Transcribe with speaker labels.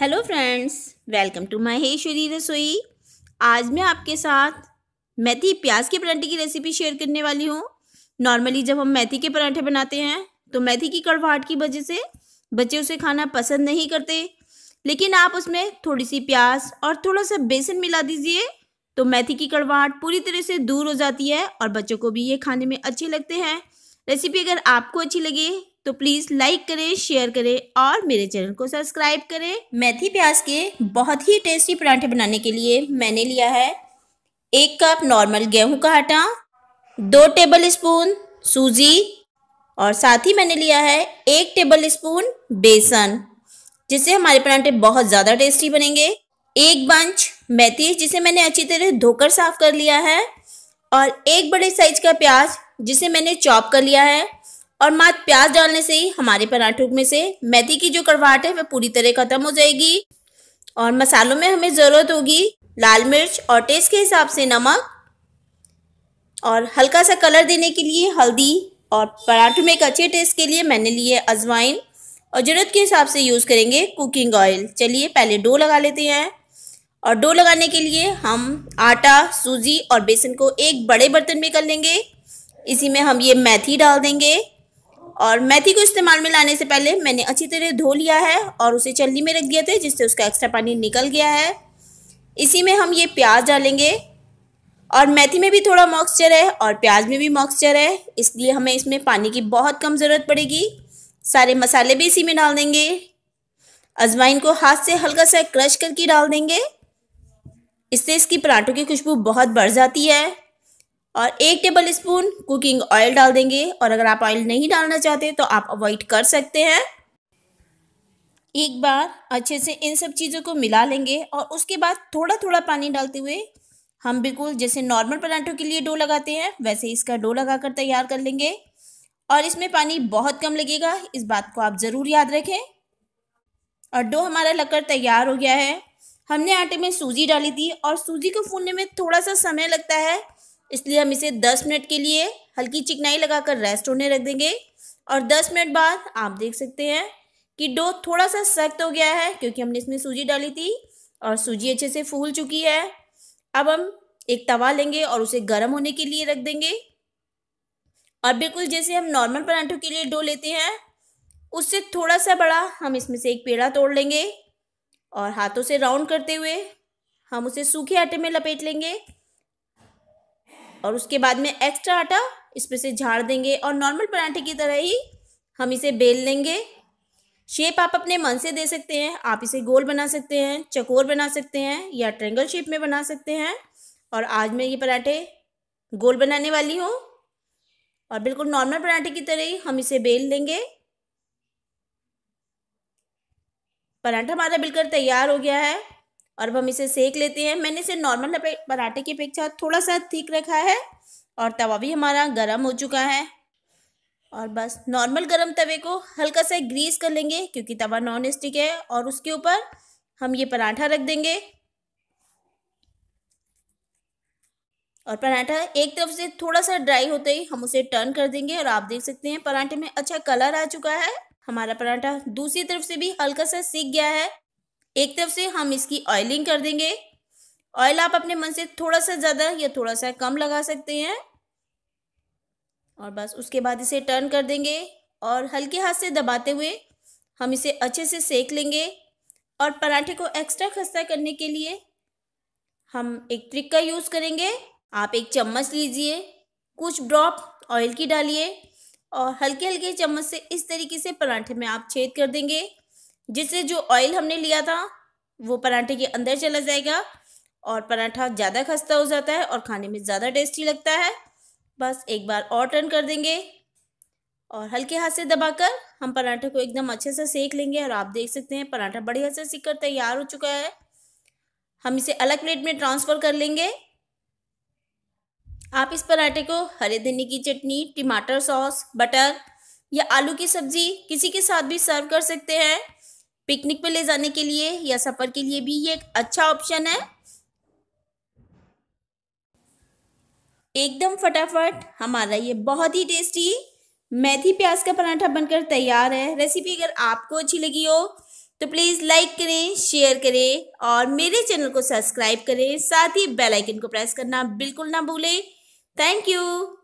Speaker 1: hello friends welcome to Maheshwari Rasoi आज मैं आपके साथ मेथी प्याज के परांठे की रेसिपी शेयर करने वाली हूँ नॉर्मली जब हम मेथी के परांठे बनाते हैं तो मेथी की कड़वाहट की वजह से बच्चे उसे खाना पसंद नहीं करते लेकिन आप उसमें थोड़ी सी प्याज और थोड़ा सा बेसन मिला दीजिए तो मेथी की कड़वाहट पूरी तरह से दूर हो जाती है और बच्चों को भी ये खाने में अच्छे लगते हैं रेसिपी अगर आपको अच्छी लगे तो प्लीज़ लाइक करें शेयर करें और मेरे चैनल को सब्सक्राइब करें मेथी प्याज के बहुत ही टेस्टी पराठे बनाने के लिए मैंने लिया है एक कप नॉर्मल गेहूं का आटा दो टेबल स्पून सूजी और साथ ही मैंने लिया है एक टेबल स्पून बेसन जिससे हमारे पराठे बहुत ज़्यादा टेस्टी बनेंगे एक बंच मेथी जिसे मैंने अच्छी तरह धोकर साफ कर लिया है और एक बड़े साइज का प्याज जिसे मैंने चॉप कर लिया है और मात्र प्याज डालने से ही हमारे पराठों में से मेथी की जो कड़वाहट है वह पूरी तरह खत्म हो जाएगी और मसालों में हमें ज़रूरत होगी लाल मिर्च और टेस्ट के हिसाब से नमक और हल्का सा कलर देने के लिए हल्दी और पराठों में एक अच्छे टेस्ट के लिए मैंने लिए अजवाइन और ज़रूरत के हिसाब से यूज़ करेंगे कुकिंग ऑयल चलिए पहले डो लगा लेते हैं और डो लगाने के लिए हम आटा सूजी और बेसन को एक बड़े बर्तन में कर लेंगे इसी में हम ये मेथी डाल देंगे और मेथी को इस्तेमाल में लाने से पहले मैंने अच्छी तरह धो लिया है और उसे चलनी में रख दिया था जिससे उसका एक्स्ट्रा पानी निकल गया है इसी में हम ये प्याज डालेंगे और मेथी में भी थोड़ा मॉक्सचर है और प्याज में भी मॉक्सचर है इसलिए हमें इसमें पानी की बहुत कम ज़रूरत पड़ेगी सारे मसाले भी इसी में डाल देंगे अजवाइन को हाथ से हल्का सा क्रश करके डाल देंगे इससे इसकी पराठों की खुशबू बहुत बढ़ जाती है और एक टेबल स्पून कुकिंग ऑयल डाल देंगे और अगर आप ऑयल नहीं डालना चाहते तो आप अवॉइड कर सकते हैं एक बार अच्छे से इन सब चीज़ों को मिला लेंगे और उसके बाद थोड़ा थोड़ा पानी डालते हुए हम बिल्कुल जैसे नॉर्मल पराठों के लिए डो लगाते हैं वैसे इसका डो लगा कर तैयार कर लेंगे और इसमें पानी बहुत कम लगेगा इस बात को आप ज़रूर याद रखें और डो हमारा लगकर तैयार हो गया है हमने आटे में सूजी डाली थी और सूजी को फूलने में थोड़ा सा समय लगता है इसलिए हम इसे 10 मिनट के लिए हल्की चिकनाई लगाकर रेस्ट होने रख देंगे और 10 मिनट बाद आप देख सकते हैं कि डो थोड़ा सा सख्त हो गया है क्योंकि हमने इसमें सूजी डाली थी और सूजी अच्छे से फूल चुकी है अब हम एक तवा लेंगे और उसे गर्म होने के लिए रख देंगे और बिल्कुल जैसे हम नॉर्मल पराठों के लिए डो लेते हैं उससे थोड़ा सा बड़ा हम इसमें से एक पेड़ा तोड़ लेंगे और हाथों से राउंड करते हुए हम उसे सूखे आटे में लपेट लेंगे और उसके बाद में एक्स्ट्रा आटा इसमें से झाड़ देंगे और नॉर्मल पराठे की तरह ही हम इसे बेल लेंगे शेप आप अपने मन से दे सकते हैं आप इसे गोल बना सकते हैं चकोर बना सकते हैं या ट्रेंगल शेप में बना सकते हैं और आज मैं ये पराठे गोल बनाने वाली हूँ और बिल्कुल नॉर्मल पराठे की तरह ही हम इसे बेल लेंगे पराठा हमारा बिल्कुल तैयार हो गया है और अब हम इसे सेक लेते हैं मैंने इसे नॉर्मल पराठे की अपेक्षा थोड़ा सा ठीक रखा है और तवा भी हमारा गर्म हो चुका है और बस नॉर्मल गर्म तवे को हल्का सा ग्रीस कर लेंगे क्योंकि तवा नॉन स्टिक है और उसके ऊपर हम ये पराठा रख देंगे और पराठा एक तरफ से थोड़ा सा ड्राई होते ही हम उसे टर्न कर देंगे और आप देख सकते हैं पराठे में अच्छा कलर आ चुका है हमारा पराठा दूसरी तरफ से भी हल्का सा सीख गया है एक तरफ से हम इसकी ऑयलिंग कर देंगे ऑयल आप अपने मन से थोड़ा सा ज़्यादा या थोड़ा सा कम लगा सकते हैं और बस उसके बाद इसे टर्न कर देंगे और हल्के हाथ से दबाते हुए हम इसे अच्छे से सेक लेंगे और पराठे को एक्स्ट्रा खस्ता करने के लिए हम एक ट्रिक का यूज़ करेंगे आप एक चम्मच लीजिए कुछ ड्रॉप ऑयल की डालिए और हल्के हल्के चम्मच से इस तरीके से पराठे में आप छेद कर देंगे जिससे जो ऑयल हमने लिया था वो पराठे के अंदर चला जाएगा और पराठा ज़्यादा खस्ता हो जाता है और खाने में ज़्यादा टेस्टी लगता है बस एक बार और टर्न कर देंगे और हल्के हाथ से दबाकर हम पराठे को एकदम अच्छे से सेक लेंगे और आप देख सकते हैं पराठा बढ़िया से सीख कर तैयार हो चुका है हम इसे अलग प्लेट में ट्रांसफ़र कर लेंगे आप इस पराठे को हरे धनी की चटनी टमाटर सॉस बटर या आलू की सब्ज़ी किसी के साथ भी सर्व कर सकते हैं पिकनिक पे ले जाने के लिए या सफर के लिए भी ये एक अच्छा ऑप्शन है एकदम फटाफट हमारा ये बहुत ही टेस्टी मेथी प्याज का पराठा बनकर तैयार है रेसिपी अगर आपको अच्छी लगी हो तो प्लीज़ लाइक करें शेयर करें और मेरे चैनल को सब्सक्राइब करें साथ ही बेल आइकन को प्रेस करना बिल्कुल ना भूलें थैंक यू